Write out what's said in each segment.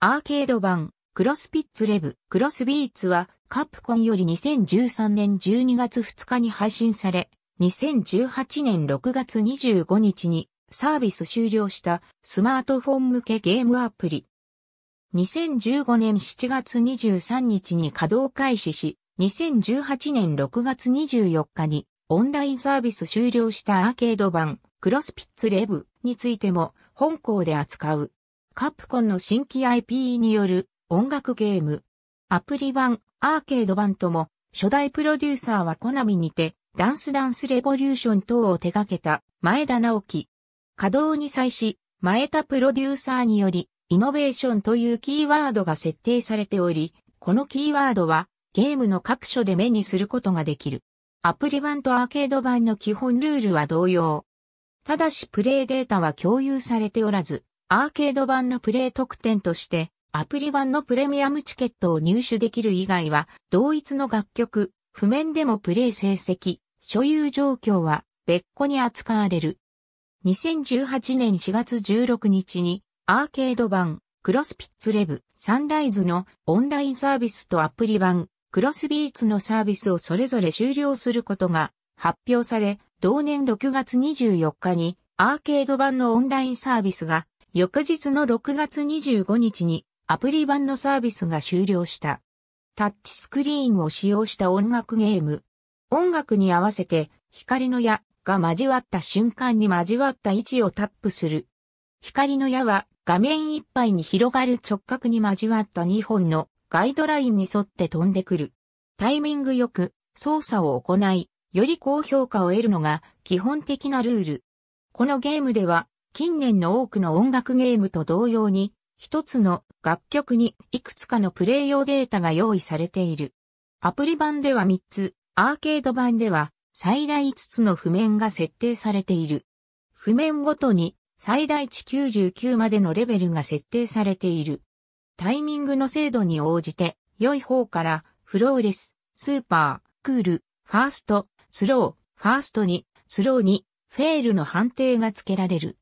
アーケード版、クロスピッツレブ、クロスビーツは、カプコンより2013年12月2日に配信され、2018年6月25日にサービス終了したスマートフォン向けゲームアプリ。2015年7月23日に稼働開始し、2018年6月24日にオンラインサービス終了したアーケード版クロスピッツレブについても本校で扱う。カプコンの新規 IP による音楽ゲーム。アプリ版、アーケード版とも、初代プロデューサーはコナミにて、ダンスダンスレボリューション等を手掛けた前田直樹。稼働に際し、前田プロデューサーにより、イノベーションというキーワードが設定されており、このキーワードはゲームの各所で目にすることができる。アプリ版とアーケード版の基本ルールは同様。ただしプレイデータは共有されておらず、アーケード版のプレイ特典として、アプリ版のプレミアムチケットを入手できる以外は、同一の楽曲、譜面でもプレイ成績、所有状況は別個に扱われる。2018年4月16日に、アーケード版、クロスピッツレブ、サンライズのオンラインサービスとアプリ版、クロスビーツのサービスをそれぞれ終了することが発表され、同年6月24日にアーケード版のオンラインサービスが翌日の6月25日にアプリ版のサービスが終了した。タッチスクリーンを使用した音楽ゲーム。音楽に合わせて光の矢が交わった瞬間に交わった位置をタップする。光の矢は画面いっぱいに広がる直角に交わった2本のガイドラインに沿って飛んでくる。タイミングよく操作を行い、より高評価を得るのが基本的なルール。このゲームでは近年の多くの音楽ゲームと同様に、一つの楽曲にいくつかのプレイ用データが用意されている。アプリ版では3つ、アーケード版では最大5つの譜面が設定されている。譜面ごとに最大値99までのレベルが設定されている。タイミングの精度に応じて、良い方からフローレス、スーパー、クール、ファースト、スロー、ファーストに、スローに、フェールの判定が付けられる。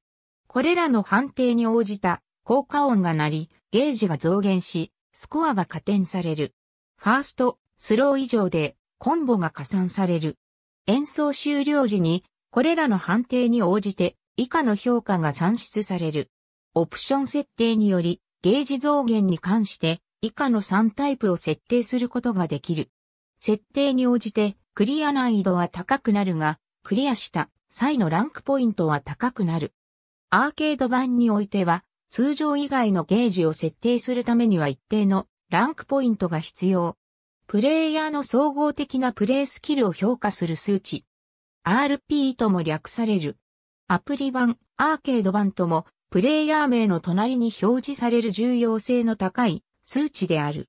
これらの判定に応じた効果音が鳴り、ゲージが増減し、スコアが加点される。ファースト、スロー以上でコンボが加算される。演奏終了時に、これらの判定に応じて以下の評価が算出される。オプション設定により、ゲージ増減に関して以下の3タイプを設定することができる。設定に応じてクリア難易度は高くなるが、クリアした際のランクポイントは高くなる。アーケード版においては、通常以外のゲージを設定するためには一定のランクポイントが必要。プレイヤーの総合的なプレイスキルを評価する数値。RP とも略される。アプリ版、アーケード版とも、プレイヤー名の隣に表示される重要性の高い数値である。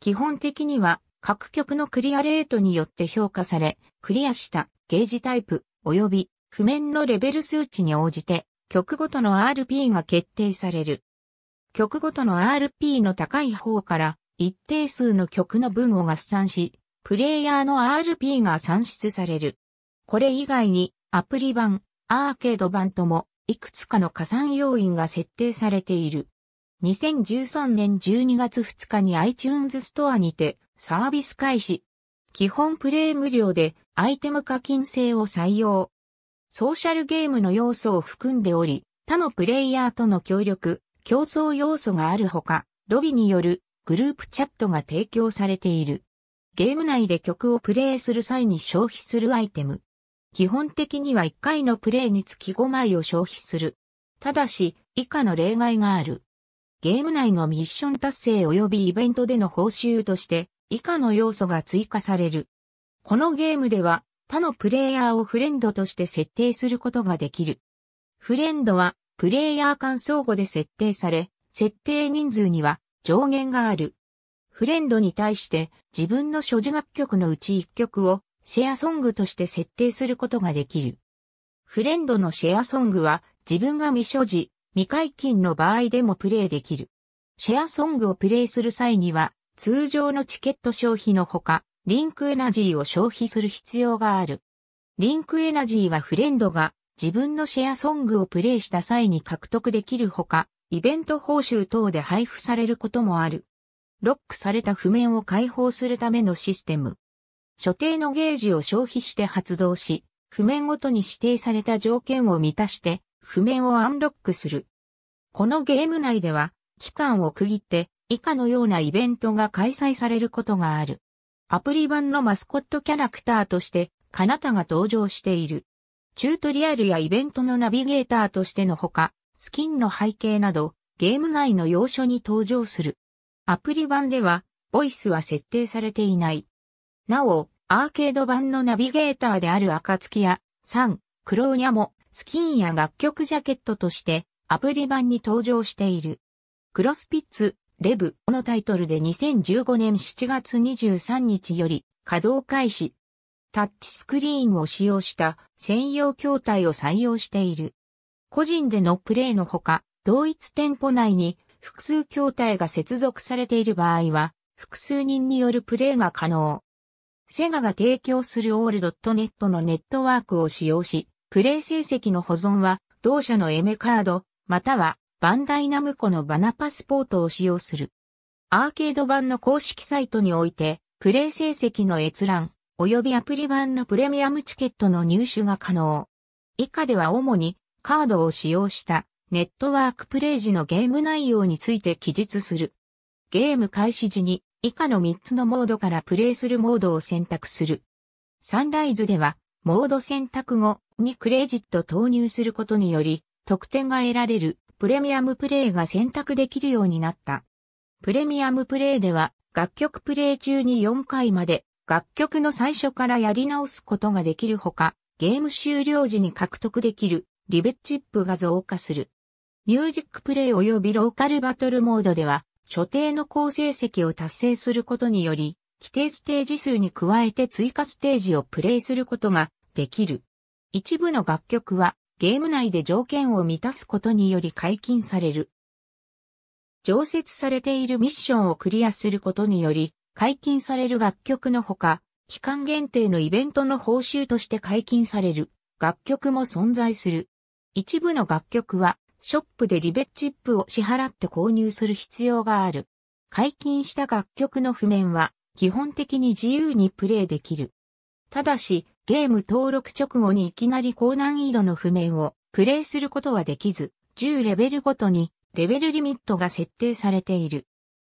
基本的には各局のクリアレートによって評価され、クリアしたゲージタイプ及び譜面のレベル数値に応じて曲ごとの RP が決定される。曲ごとの RP の高い方から一定数の曲の分を合算し、プレイヤーの RP が算出される。これ以外にアプリ版、アーケード版ともいくつかの加算要因が設定されている。2013年12月2日に iTunes ストアにてサービス開始。基本プレイ無料でアイテム課金制を採用。ソーシャルゲームの要素を含んでおり、他のプレイヤーとの協力、競争要素があるほか、ロビによるグループチャットが提供されている。ゲーム内で曲をプレイする際に消費するアイテム。基本的には1回のプレイにつき5枚を消費する。ただし、以下の例外がある。ゲーム内のミッション達成及びイベントでの報酬として、以下の要素が追加される。このゲームでは、他のプレイヤーをフレンドとして設定することができる。フレンドはプレイヤー間相互で設定され、設定人数には上限がある。フレンドに対して自分の所持楽曲のうち1曲をシェアソングとして設定することができる。フレンドのシェアソングは自分が未所持、未解禁の場合でもプレイできる。シェアソングをプレイする際には通常のチケット消費のほか、リンクエナジーを消費する必要がある。リンクエナジーはフレンドが自分のシェアソングをプレイした際に獲得できるほか、イベント報酬等で配布されることもある。ロックされた譜面を解放するためのシステム。所定のゲージを消費して発動し、譜面ごとに指定された条件を満たして、譜面をアンロックする。このゲーム内では、期間を区切って、以下のようなイベントが開催されることがある。アプリ版のマスコットキャラクターとして、カナタが登場している。チュートリアルやイベントのナビゲーターとしてのほか、スキンの背景など、ゲーム内の要所に登場する。アプリ版では、ボイスは設定されていない。なお、アーケード版のナビゲーターである暁や、サン、クローニャも、スキンや楽曲ジャケットとして、アプリ版に登場している。クロスピッツ、レブのタイトルで2015年7月23日より稼働開始。タッチスクリーンを使用した専用筐体を採用している。個人でのプレイのほか、同一店舗内に複数筐体が接続されている場合は、複数人によるプレイが可能。セガが提供するオールドットネットのネットワークを使用し、プレイ成績の保存は同社のエメカード、またはバンダイナムコのバナパスポートを使用する。アーケード版の公式サイトにおいて、プレイ成績の閲覧、及びアプリ版のプレミアムチケットの入手が可能。以下では主にカードを使用したネットワークプレイ時のゲーム内容について記述する。ゲーム開始時に以下の3つのモードからプレイするモードを選択する。サンライズでは、モード選択後にクレジット投入することにより、得点が得られるプレミアムプレイが選択できるようになった。プレミアムプレイでは、楽曲プレイ中に4回まで、楽曲の最初からやり直すことができるほか、ゲーム終了時に獲得できる、リベッチップが増加する。ミュージックプレイ及びローカルバトルモードでは、所定の高成績を達成することにより、規定ステージ数に加えて追加ステージをプレイすることができる。一部の楽曲はゲーム内で条件を満たすことにより解禁される。常設されているミッションをクリアすることにより、解禁される楽曲のほか、期間限定のイベントの報酬として解禁される楽曲も存在する。一部の楽曲は、ショップでリベッチップを支払って購入する必要がある。解禁した楽曲の譜面は、基本的に自由にプレイできる。ただし、ゲーム登録直後にいきなり高難易度の譜面をプレイすることはできず、10レベルごとにレベルリミットが設定されている。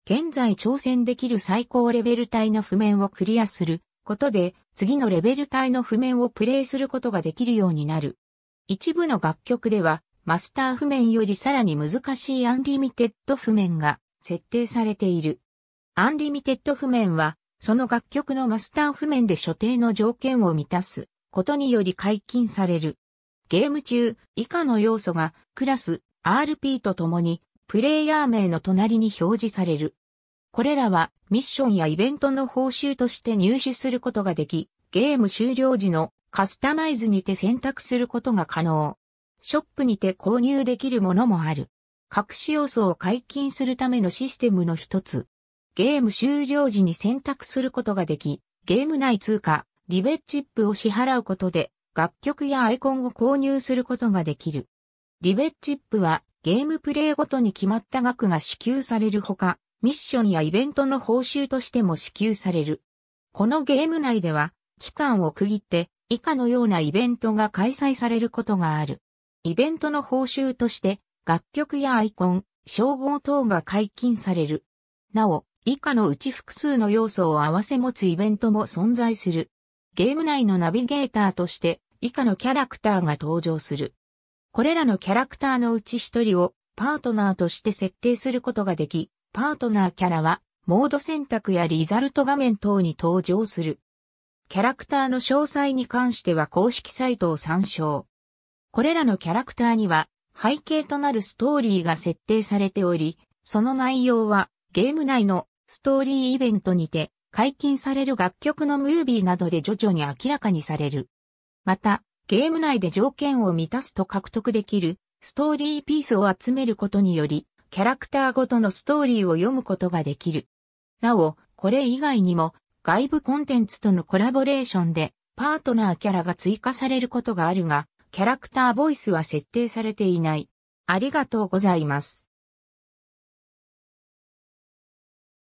現在挑戦できる最高レベル帯の譜面をクリアすることで次のレベル帯の譜面をプレイすることができるようになる。一部の楽曲ではマスター譜面よりさらに難しいアンリミテッド譜面が設定されている。アンリミテッド譜面はその楽曲のマスター譜面で所定の条件を満たすことにより解禁される。ゲーム中、以下の要素がクラス、RP とともにプレイヤー名の隣に表示される。これらはミッションやイベントの報酬として入手することができ、ゲーム終了時のカスタマイズにて選択することが可能。ショップにて購入できるものもある。隠し要素を解禁するためのシステムの一つ。ゲーム終了時に選択することができ、ゲーム内通貨、リベチップを支払うことで、楽曲やアイコンを購入することができる。リベチップは、ゲームプレイごとに決まった額が支給されるほか、ミッションやイベントの報酬としても支給される。このゲーム内では、期間を区切って、以下のようなイベントが開催されることがある。イベントの報酬として、楽曲やアイコン、称号等が解禁される。なお、以下のうち複数の要素を合わせ持つイベントも存在する。ゲーム内のナビゲーターとして以下のキャラクターが登場する。これらのキャラクターのうち一人をパートナーとして設定することができ、パートナーキャラはモード選択やリザルト画面等に登場する。キャラクターの詳細に関しては公式サイトを参照。これらのキャラクターには背景となるストーリーが設定されており、その内容はゲーム内のストーリーイベントにて解禁される楽曲のムービーなどで徐々に明らかにされる。また、ゲーム内で条件を満たすと獲得できるストーリーピースを集めることにより、キャラクターごとのストーリーを読むことができる。なお、これ以外にも外部コンテンツとのコラボレーションでパートナーキャラが追加されることがあるが、キャラクターボイスは設定されていない。ありがとうございます。